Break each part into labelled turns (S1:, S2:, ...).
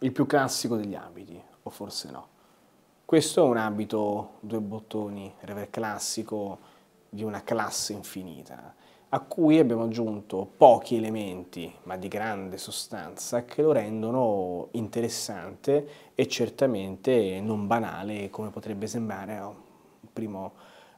S1: il più classico degli abiti, o forse no. Questo è un abito due bottoni rever classico di una classe infinita, a cui abbiamo aggiunto pochi elementi, ma di grande sostanza, che lo rendono interessante e certamente non banale come potrebbe sembrare a un primo,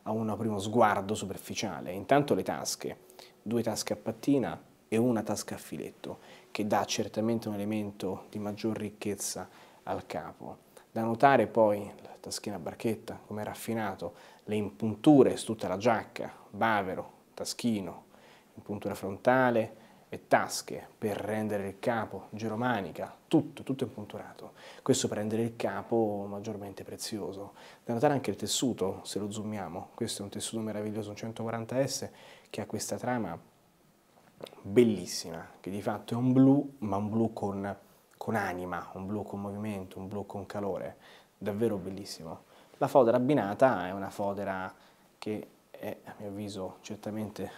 S1: a un primo sguardo superficiale. Intanto le tasche, due tasche a pattina, e una tasca a filetto, che dà certamente un elemento di maggior ricchezza al capo. Da notare poi la taschina barchetta, come è raffinato, le impunture su tutta la giacca, bavero, taschino, impuntura frontale e tasche per rendere il capo, geromanica, tutto, tutto impunturato. Questo per rendere il capo maggiormente prezioso. Da notare anche il tessuto, se lo zoomiamo, questo è un tessuto meraviglioso, un 140S, che ha questa trama bellissima, che di fatto è un blu, ma un blu con, con anima, un blu con movimento, un blu con calore, davvero bellissimo. La fodera abbinata è una fodera che è, a mio avviso, certamente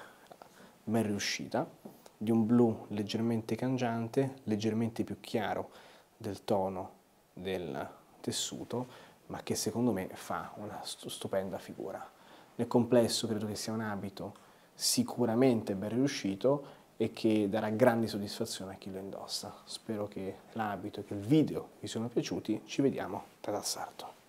S1: ben riuscita, di un blu leggermente cangiante, leggermente più chiaro del tono del tessuto, ma che secondo me fa una stupenda figura. Nel complesso credo che sia un abito sicuramente ben riuscito, e che darà grande soddisfazione a chi lo indossa. Spero che l'abito e che il video vi siano piaciuti, ci vediamo da Sarto.